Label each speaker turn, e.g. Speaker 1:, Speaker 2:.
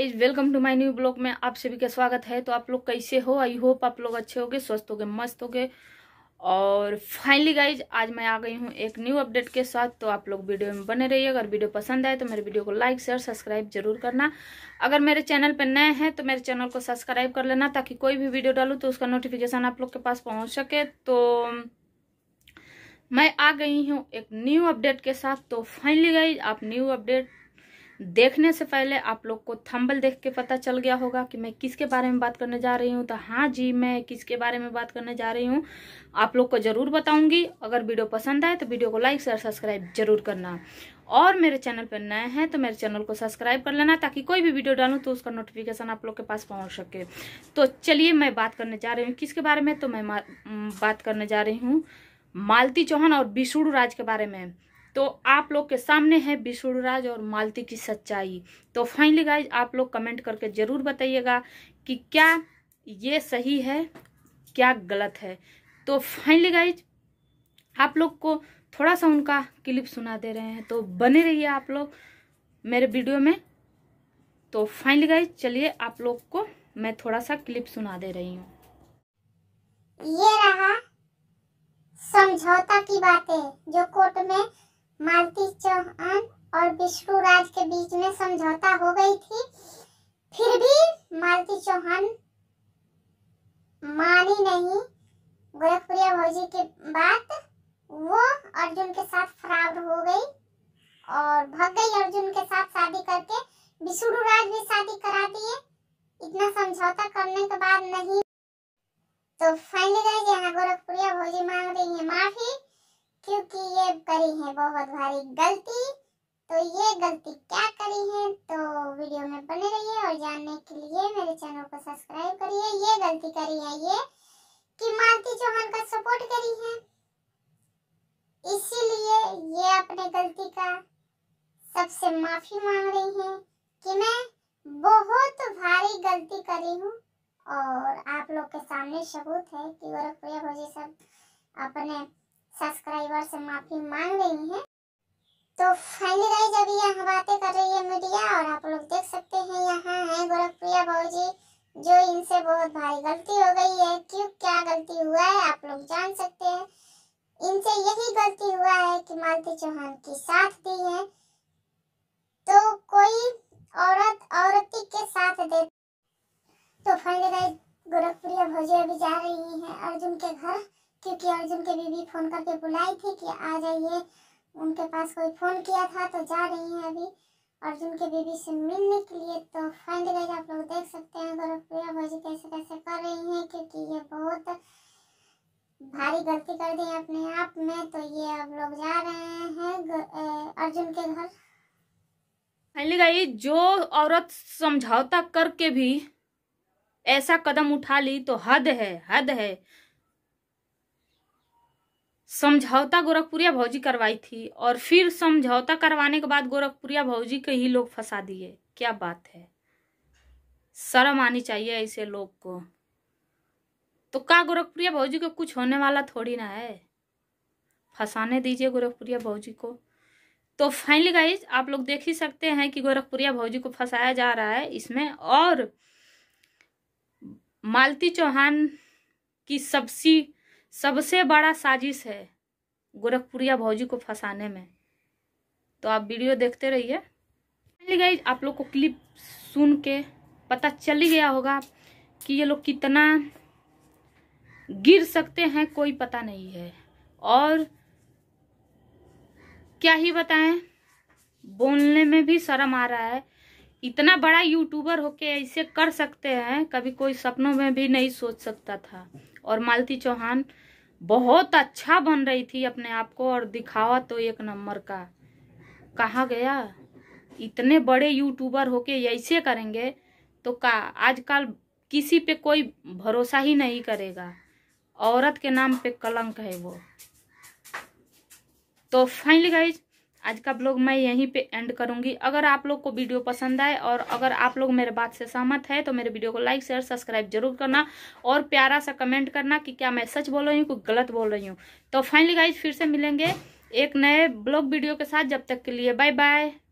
Speaker 1: guys welcome to my new blog में आप सभी का स्वागत है तो आप लोग कैसे हो आई होप आप लोग अच्छे होगे स्वस्थ होगे मस्त होगे और फाइनली गाइज आज मैं आ गई हूँ एक न्यू अपडेट के साथ तो आप लोग वीडियो में बने रहिए अगर वीडियो पसंद आए तो मेरे वीडियो को लाइक शेयर सब्सक्राइब जरूर करना अगर मेरे चैनल पर नए हैं तो मेरे चैनल को सब्सक्राइब कर लेना ताकि कोई भी वीडियो डालूँ तो उसका नोटिफिकेशन आप लोग के पास पहुँच सके तो मैं आ गई हूँ एक न्यू अपडेट के साथ तो फाइनली गाइज आप न्यू अपडेट देखने से पहले आप लोग को थंबल देख के पता चल गया होगा कि मैं किसके बारे में बात करने जा रही हूँ तो हाँ जी मैं किसके बारे में बात करने जा रही हूँ आप लोग को ज़रूर बताऊंगी अगर वीडियो पसंद आए तो वीडियो को लाइक शेयर सब्सक्राइब जरूर करना और मेरे चैनल पर नए हैं तो मेरे चैनल को सब्सक्राइब कर लेना ताकि कोई भी वीडियो डालूँ तो उसका नोटिफिकेशन आप लोग के पास पहुँच सके तो चलिए मैं बात करने जा रही हूँ किसके बारे में तो मैं बात करने जा रही हूँ मालती चौहान और बिशुड़ राज के बारे में तो आप लोग के सामने है विष्णुराज और मालती की सच्चाई तो फाइनली गाइज आप लोग कमेंट करके ज़रूर बताइएगा कि क्या ये सही है क्या गलत है तो फाइनली गाइज आप लोग को थोड़ा सा उनका क्लिप सुना दे रहे हैं तो बने रहिए आप लोग मेरे वीडियो में तो फाइनली गाइज चलिए आप लोग को मैं थोड़ा सा क्लिप सुना दे रही हूँ
Speaker 2: ये रहा समझौता की बातें जो कोर्ट में मालती चौहान और विष्णु राज के बीच में समझौता हो गई थी फिर भी मालती चौहान मानी नहीं गोरखपुरिया भौजी की बात वो अर्जुन के साथ फरार हो गई और भग गई अर्जुन के साथ शादी करके विष्णु राज भी शादी करा दिए इतना समझौता करने के बाद नहीं तो फाइनली गए यहाँ गोरखपुरिया भौजी मान से करी है बहुत भारी गलती तो ये गलती क्या करी है तो वीडियो में बने रहिए और जानने के लिए मेरे चैनल को सब्सक्राइब करिए ये गलती करी है ये कि मालती चौहान का सपोर्ट करी है इसीलिए ये अपने गलती का सबसे माफी मांग रही है कि मैं बहुत भारी गलती करी हूँ और आप लोग के सामने सबूत है कि गोरखप्रिया भोजी सब अपने सब्सक्राइबर से माफ़ी मांग रही हैं तो फाइनली गाइस अभी यहाँ बातें कर रही है मीडिया और आप लोग देख सकते हैं यहाँ है गोरखप्रिया जी जो इनसे बहुत भारी गलती हो गई है क्यों क्या गलती हुआ है आप लोग जान सकते हैं इनसे यही गलती हुआ है कि मालती चौहान की साथ दी है तो कोई औरत औरती के साथ दे तो फाइनली गाइस गोरखप्रिया भौजी अभी जा रही है अर्जुन के घर क्योंकि अर्जुन के बीबी फ़ोन करके बुलाई थी कि आ जाइए उनके पास कोई फ़ोन किया था तो जा रही हैं अभी अर्जुन के बीबी से मिलने के लिए तो फाइंड आप लोग देख सकते हैं गोरखप्रिया भाजी कैसे कैसे कर रही हैं क्योंकि ये बहुत भारी गलती कर दी है अपने आप में तो ये अब लोग जा रहे
Speaker 1: हैं अर्जुन के घर फाइनली जो औरत समझौता करके भी ऐसा कदम उठा ली तो हद है हद है समझौता गोरखपुरिया भौजी करवाई थी और फिर समझौता करवाने के बाद गोरखपुरिया भौजी के ही लोग फंसा दिए क्या बात है शर्म आनी चाहिए ऐसे लोग को तो क्या गोरखपुरिया भौजी को कुछ होने वाला थोड़ी ना है फंसाने दीजिए गोरखपुरिया भौजी को तो फाइनली गाइज आप लोग देख ही सकते हैं कि गोरखपुरिया भौजी को फंसाया जा रहा है इसमें और मालती चौहान की सब्सिडी सबसे बड़ा साजिश है गोरखपुरिया भौजी को फंसाने में तो आप वीडियो देखते रहिए फाइनली आप लोग को क्लिप सुन के पता चल ही गया होगा कि ये लोग कितना गिर सकते हैं कोई पता नहीं है और क्या ही बताएं बोलने में भी शर्म आ रहा है इतना बड़ा यूट्यूबर होके ऐसे कर सकते हैं कभी कोई सपनों में भी नहीं सोच सकता था और मालती चौहान बहुत अच्छा बन रही थी अपने आप को और दिखावा तो एक नंबर का कहा गया इतने बड़े यूट्यूबर होके ऐसे करेंगे तो का आजकल किसी पे कोई भरोसा ही नहीं करेगा औरत के नाम पे कलंक है वो तो फाइनली गाइज आज का ब्लॉग मैं यहीं पे एंड करूंगी अगर आप लोग को वीडियो पसंद आए और अगर आप लोग मेरे बात से सहमत है तो मेरे वीडियो को लाइक शेयर सब्सक्राइब जरूर करना और प्यारा सा कमेंट करना कि क्या मैं सच बोल रही हूँ कि गलत बोल रही हूँ तो फाइनली गाइज फिर से मिलेंगे एक नए ब्लॉग वीडियो के साथ जब तक के लिए बाय बाय